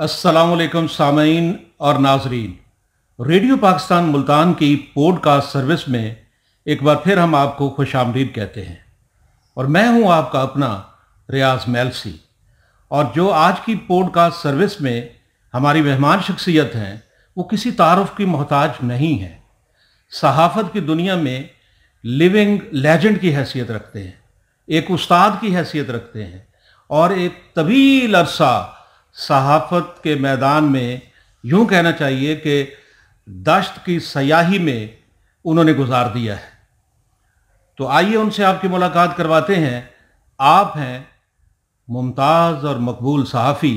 असलकम सामीन और नाजरीन रेडियो पाकिस्तान मुल्तान की पॉडकास्ट सर्विस में एक बार फिर हम आपको खुश आमदीद कहते हैं और मैं हूं आपका अपना रियाज मेलसी और जो आज की पॉडकास्ट सर्विस में हमारी मेहमान शख्सियत हैं वो किसी तारफ़ की मोहताज नहीं है सहाफ़त की दुनिया में लिविंग लेजेंड की हैसियत रखते हैं एक उस्ताद की हैसियत रखते हैं और एक तवील अरसा सहाफ़त के मैदान में यूँ कहना चाहिए कि दश्त की सयाही में उन्होंने गुजार दिया है तो आइए उनसे आपकी मुलाकात करवाते हैं आप हैं मुमताज़ और मकबूल सहाफ़ी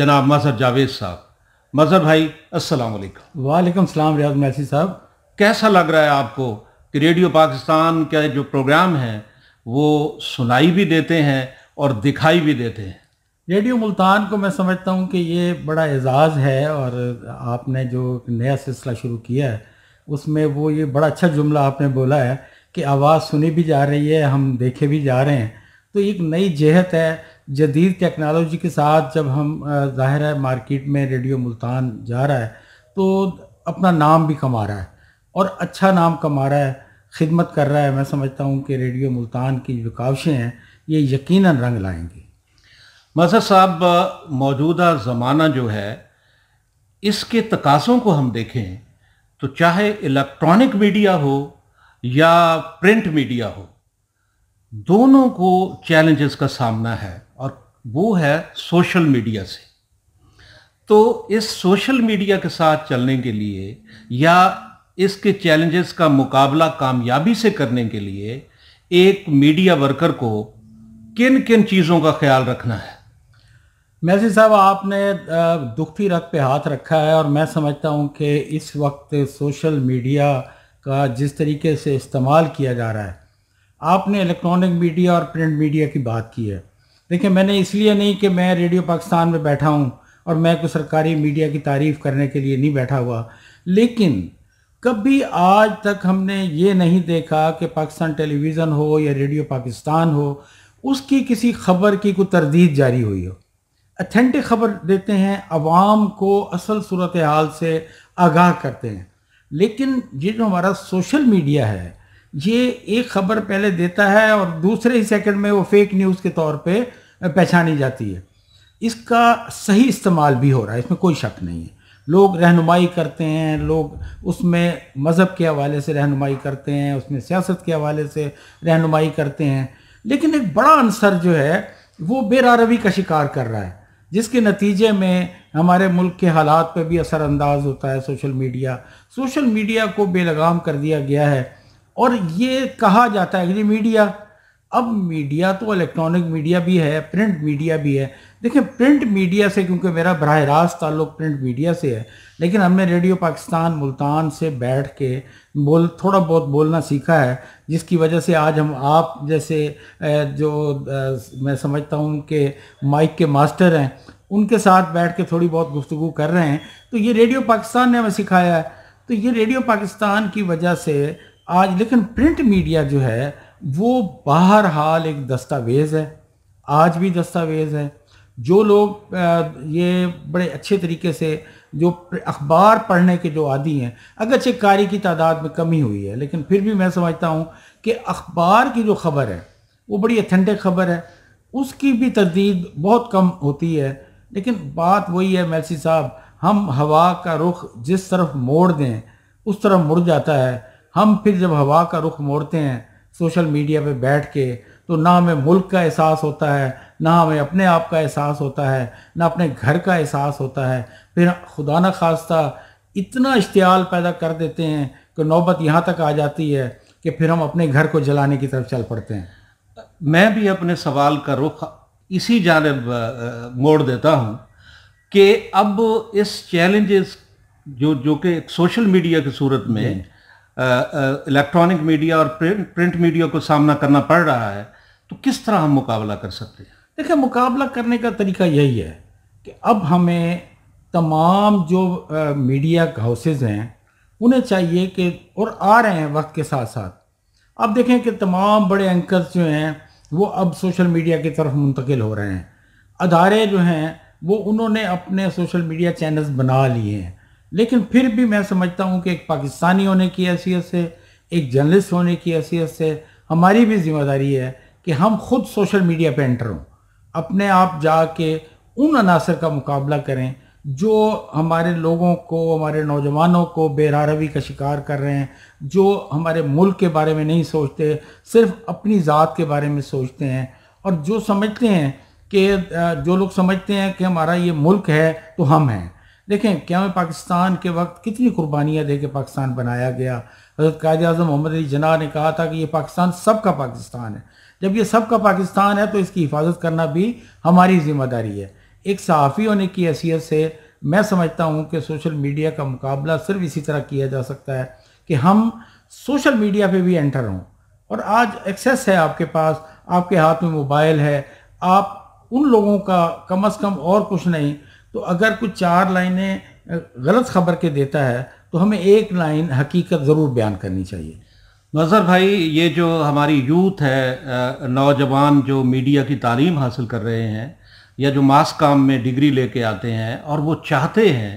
जनाब मजहर जावेद साहब मजहर भाई अस्सलाम वालेकुम वालेकुम सलाम रियाज मैसी साहब कैसा लग रहा है आपको कि रेडियो पाकिस्तान के जो प्रोग्राम हैं वो सुनाई भी देते हैं और दिखाई भी देते हैं रेडियो मुल्तान को मैं समझता हूँ कि ये बड़ा एजाज़ है और आपने जो नया सिलसिला शुरू किया है उसमें वो ये बड़ा अच्छा जुमला आपने बोला है कि आवाज़ सुनी भी जा रही है हम देखे भी जा रहे हैं तो एक नई जहत है जदीद टेक्नोलॉजी के साथ जब हम ज़ाहिर है मार्केट में रेडियो मुल्तान जा रहा है तो अपना नाम भी कमा रहा है और अच्छा नाम कमा रहा है खिदमत कर रहा है मैं समझता हूँ कि रेडियो मुल्तान की जो काविशें हैं ये यकीनन रंग लाएंगी मजहर साहब मौजूदा ज़माना जो है इसके तकाज़ों को हम देखें तो चाहे इलेक्ट्रॉनिक मीडिया हो या प्रिंट मीडिया हो दोनों को चैलेंजेस का सामना है और वो है सोशल मीडिया से तो इस सोशल मीडिया के साथ चलने के लिए या इसके चैलेंजेस का मुकाबला कामयाबी से करने के लिए एक मीडिया वर्कर को किन किन चीज़ों का ख्याल रखना है मैसी साहब आपने दुखती रथ पे हाथ रखा है और मैं समझता हूँ कि इस वक्त सोशल मीडिया का जिस तरीके से इस्तेमाल किया जा रहा है आपने इलेक्ट्रॉनिक मीडिया और प्रिंट मीडिया की बात की है देखिए मैंने इसलिए नहीं कि मैं रेडियो पाकिस्तान में बैठा हूँ और मैं कोई सरकारी मीडिया की तारीफ़ करने के लिए नहीं बैठा हुआ लेकिन कभी आज तक हमने ये नहीं देखा कि पाकिस्तान टेलीविज़न हो या रेडियो पाकिस्तान हो उसकी किसी खबर की कोई तरदीद जारी हुई हो अथेंटिक खबर देते हैं आवाम को असल सूरत हाल से आगाह करते हैं लेकिन ये जो हमारा सोशल मीडिया है ये एक खबर पहले देता है और दूसरे ही सेकंड में वो फेक न्यूज़ के तौर पे पहचानी जाती है इसका सही इस्तेमाल भी हो रहा है इसमें कोई शक नहीं है लोग रहनुमाई करते हैं लोग उसमें मज़हब के हवाले से रहनुमाई करते हैं उसमें सियासत के हवाले से रहनुमाई करते हैं लेकिन एक बड़ा अंसर जो है वो बेरारवी का शिकार कर रहा है जिसके नतीजे में हमारे मुल्क के हालात पर भी असरअंदाज होता है सोशल मीडिया सोशल मीडिया को बेलगाम कर दिया गया है और ये कहा जाता है कि मीडिया अब मीडिया तो इलेक्ट्रॉनिक मीडिया भी है प्रिंट मीडिया भी है देखिए प्रिंट मीडिया से क्योंकि मेरा बरह रास्त ताल्लुक प्रिंट मीडिया से है लेकिन हमने रेडियो पाकिस्तान मुल्तान से बैठ के बोल थोड़ा बहुत बोलना सीखा है जिसकी वजह से आज हम आप जैसे जो मैं समझता हूँ कि माइक के मास्टर हैं उनके साथ बैठ के थोड़ी बहुत गुफ्तु कर रहे हैं तो ये रेडियो पाकिस्तान ने हमें सिखाया है तो ये रेडियो पाकिस्तान की वजह से आज लेकिन प्रिंट मीडिया जो है वो बाहर हाल एक दस्तावेज़ है आज भी दस्तावेज़ है जो लोग ये बड़े अच्छे तरीके से जो अखबार पढ़ने के जो आदि हैं अगरचे कारी की तादाद में कमी हुई है लेकिन फिर भी मैं समझता हूँ कि अखबार की जो खबर है वो बड़ी अथेंटिक खबर है उसकी भी तरदीद बहुत कम होती है लेकिन बात वही है मैसी साहब हम हवा का रुख जिस तरफ मोड़ दें उस तरफ मुड़ जाता है हम फिर जब हवा का रुख मोड़ते हैं सोशल मीडिया पे बैठ के तो ना हमें मुल्क का एहसास होता है ना हमें अपने आप का एहसास होता है ना अपने घर का एहसास होता है फिर खुदा न खास्ता इतना इश्तियाल पैदा कर देते हैं कि नौबत यहाँ तक आ जाती है कि फिर हम अपने घर को जलाने की तरफ चल पड़ते हैं मैं भी अपने सवाल का रुख इसी जानब मोड़ देता हूँ कि अब इस चैलेंजेस जो जो कि सोशल मीडिया की सूरत में इलेक्ट्रॉनिक मीडिया और प्रिंट प्रिंट मीडिया को सामना करना पड़ रहा है तो किस तरह हम मुकाबला कर सकते हैं देखिए मुकाबला करने का तरीका यही है कि अब हमें तमाम जो आ, मीडिया हाउसेज हैं उन्हें चाहिए कि और आ रहे हैं वक्त के साथ साथ अब देखें कि तमाम बड़े एंकर्स जो हैं वो अब सोशल मीडिया की तरफ मुंतकिल हो रहे हैं अदारे जो हैं वो उन्होंने अपने सोशल मीडिया चैनल्स बना लिए हैं लेकिन फिर भी मैं समझता हूँ कि एक पाकिस्तानी होने की हैसियत से एक जर्नलिस्ट होने की हैसियत से हमारी भी जिम्मेदारी है कि हम खुद सोशल मीडिया पर एंटर हों अपने आप जाके उन अनासर का मुकाबला करें जो हमारे लोगों को हमारे नौजवानों को बेरारवी का शिकार कर रहे हैं जो हमारे मुल्क के बारे में नहीं सोचते सिर्फ अपनी ज़ात के बारे में सोचते हैं और जो समझते हैं कि जो लोग समझते हैं कि हमारा ये मुल्क है तो हम हैं देखें क्या पाकिस्तान के वक्त कितनी कुर्बानियाँ दे के पाकिस्तान बनाया गया हजरत कायद अजम मोहम्मद अली जना ने कहा था कि ये पाकिस्तान सबका पाकिस्तान है जब ये सब का पाकिस्तान है तो इसकी हिफाजत करना भी हमारी जिम्मेदारी है एक सहाफ़ी होने की हैसियत से मैं समझता हूँ कि सोशल मीडिया का मुकाबला सिर्फ इसी तरह किया जा सकता है कि हम सोशल मीडिया पे भी एंटर हों और आज एक्सेस है आपके पास आपके हाथ में मोबाइल है आप उन लोगों का कम अज़ कम और कुछ नहीं तो अगर कुछ चार लाइनें गलत खबर के देता है तो हमें एक लाइन हकीकत ज़रूर बयान करनी चाहिए नजर भाई ये जो हमारी यूथ है नौजवान जो मीडिया की तालीम हासिल कर रहे हैं या जो मास काम में डिग्री लेके आते हैं और वो चाहते हैं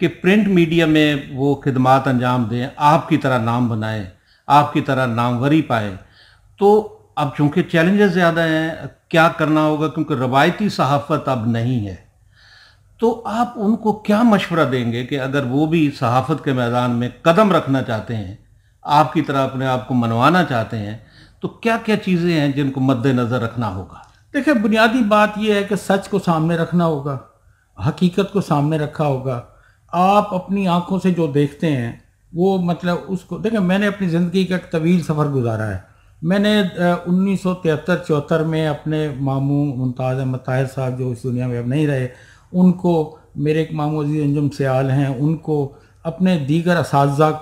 कि प्रिंट मीडिया में वो खिदमात अंजाम दें आपकी तरह नाम बनाएं आपकी तरह नामवरी पाए तो अब चूँकि चैलेंजेस ज़्यादा हैं क्या करना होगा क्योंकि रवायती सहाफ़त अब नहीं है तो आप उनको क्या मशवरा देंगे कि अगर वो भी सहाफ़त के मैदान में कदम रखना चाहते हैं आपकी तरह अपने आप को मनवाना चाहते हैं तो क्या क्या चीज़ें हैं जिनको मद्देनज़र रखना होगा देखिए बुनियादी बात यह है कि सच को सामने रखना होगा हकीकत को सामने रखा होगा आप अपनी आंखों से जो देखते हैं वो मतलब उसको देखें मैंने अपनी ज़िंदगी का एक तवील सफ़र गुजारा है मैंने उन्नीस सौ तिहत्तर चौहत्तर में अपने मामू मुमताज़ अहमद ताहिर साहब जो इस दुनिया में अब नहीं रहे उनको मेरे एक मामू अजीज अंजुम सयाल हैं उनको अपने दीगर इस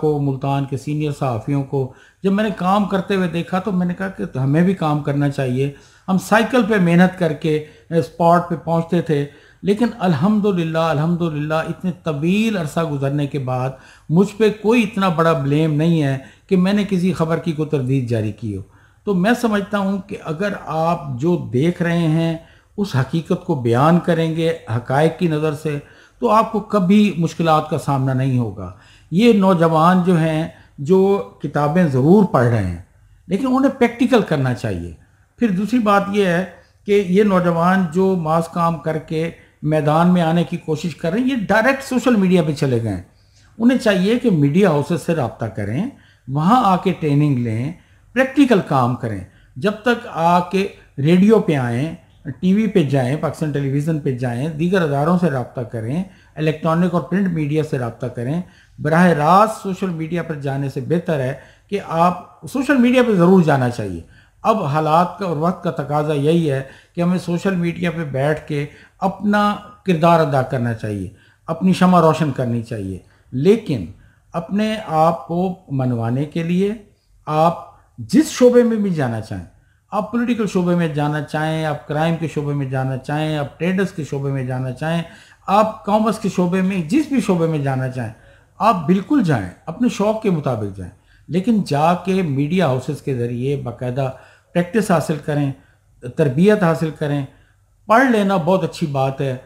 को मुल्तान के सीनियर सहाफ़ियों को जब मैंने काम करते हुए देखा तो मैंने कहा कि तो हमें भी काम करना चाहिए हम साइकिल पे मेहनत करके स्पॉट पे पहुंचते थे लेकिन अल्हम्दुलिल्लाह अल्हम्दुलिल्लाह इतने तवील अरसा गुजरने के बाद मुझ पर कोई इतना बड़ा ब्लेम नहीं है कि मैंने किसी खबर की को तरदीद जारी की हो तो मैं समझता हूँ कि अगर आप जो देख रहे हैं उस हकीकत को बयान करेंगे हकायक की नज़र से तो आपको कभी मुश्किल का सामना नहीं होगा ये नौजवान जो हैं जो किताबें ज़रूर पढ़ रहे हैं लेकिन उन्हें प्रैक्टिकल करना चाहिए फिर दूसरी बात यह है कि ये नौजवान जो मास काम करके मैदान में आने की कोशिश कर रहे हैं ये डायरेक्ट सोशल मीडिया पे चले गए उन्हें चाहिए कि मीडिया हाउसेस से रबता करें वहाँ आके ट्रेनिंग लें प्रैक्टिकल काम करें जब तक आके रेडियो पे आएँ टीवी पे जाएं पाकिस्तान टेलीविज़न पे जाएं दीगर अदारों से रबता करें इलेक्ट्रॉनिक और प्रिंट मीडिया से रबता करें बरह रास्त सोशल मीडिया पर जाने से बेहतर है कि आप सोशल मीडिया पर ज़रूर जाना चाहिए अब हालात का और वक्त का तकाजा यही है कि हमें सोशल मीडिया पर बैठ के अपना किरदार अदा करना चाहिए अपनी शमा रोशन करनी चाहिए लेकिन अपने आप को मनवाने के लिए आप जिस शोबे में भी जाना चाहें आप पॉलिटिकल शोबे में जाना चाहें आप क्राइम के शोबे में जाना चाहें आप ट्रेडर्स के शोबे में जाना चाहें आप कॉमर्स के शोबे में जिस भी शोबे में जाना चाहें आप बिल्कुल जाएं अपने शौक के मुताबिक जाएं लेकिन जाके मीडिया हाउसेस के ज़रिए बाकायदा प्रैक्टिस हासिल करें तरबियत हासिल करें पढ़ लेना बहुत अच्छी बात है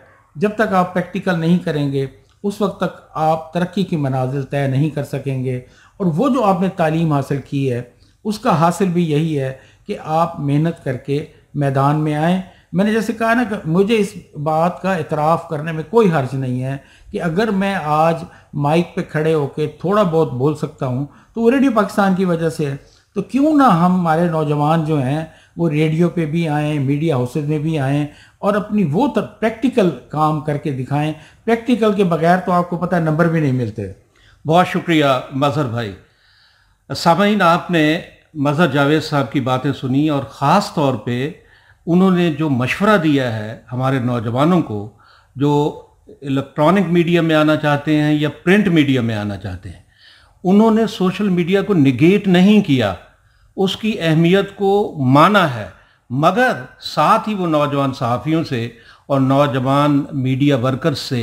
जब तक आप प्रैक्टिकल नहीं करेंगे उस वक्त तक आप तरक्की की मनाजिल तय नहीं कर सकेंगे और वो जो आपने तालीम हासिल की है उसका हासिल भी यही है कि आप मेहनत करके मैदान में आएँ मैंने जैसे कहा ना मुझे इस बात का इतराफ़ करने में कोई हर्ज नहीं है कि अगर मैं आज माइक पे खड़े होकर थोड़ा बहुत बोल सकता हूँ तो वो रेडियो पाकिस्तान की वजह से है तो क्यों ना हम हमारे नौजवान जो हैं वो रेडियो पे भी आएँ मीडिया हाउसेज में भी आएँ और अपनी वो प्रैक्टिकल काम करके दिखाएँ प्रैक्टिकल के बगैर तो आपको पता है नंबर भी नहीं मिलते बहुत शुक्रिया मजहर भाई सामीन आपने मज़हर जावेद साहब की बातें सुनी और ख़ास तौर पे उन्होंने जो मशवरा दिया है हमारे नौजवानों को जो इलेक्ट्रॉनिक मीडिया में आना चाहते हैं या प्रिंट मीडिया में आना चाहते हैं उन्होंने सोशल मीडिया को निगेट नहीं किया उसकी अहमियत को माना है मगर साथ ही वो नौजवान सहाफ़ियों से और नौजवान मीडिया वर्कर्स से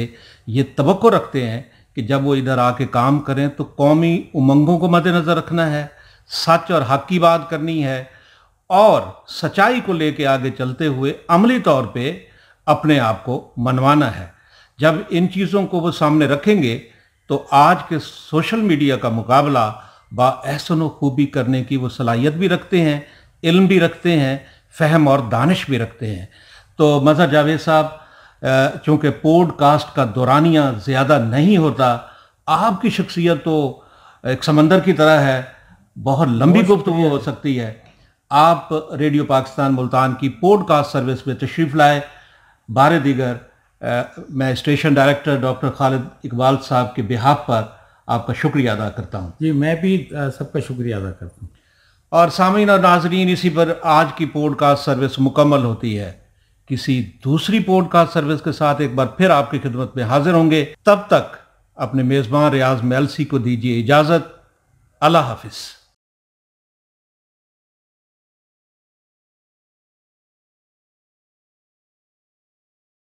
ये तो रखते हैं कि जब वो इधर आके काम करें तो कौमी उमंगों को मद्देनज़र रखना है सच और हक की बात करनी है और सच्चाई को लेकर आगे चलते हुए अमली तौर पे अपने आप को मनवाना है जब इन चीज़ों को वो सामने रखेंगे तो आज के सोशल मीडिया का मुकाबला व खूबी करने की वो सलाहियत भी रखते हैं इल्म भी रखते हैं फहम और दानिश भी रखते हैं तो मज़ा जावेद साहब चूँकि पोडकास्ट का दौरानिया ज़्यादा नहीं होता आपकी शख्सियत तो एक समंदर की तरह है बहुत लंबी गुफ्त वो हो सकती है आप रेडियो पाकिस्तान मुल्तान की पॉडकास्ट सर्विस में तशरीफ़ लाए बार दीगर आ, मैं station director doctor Khalid Iqbal साहब के बिहाफ पर आपका शुक्रिया अदा करता हूँ जी मैं भी सबका शुक्रिया अदा करता हूँ और सामीन और नाजरीन इसी पर आज की पॉडकास्ट सर्विस मुकम्मल होती है किसी दूसरी पॉडकास्ट सर्विस के साथ एक बार फिर आपकी खिदमत में हाजिर होंगे तब तक अपने मेज़बान रियाज मेलसी को दीजिए इजाज़त अल्लाह हाफिज़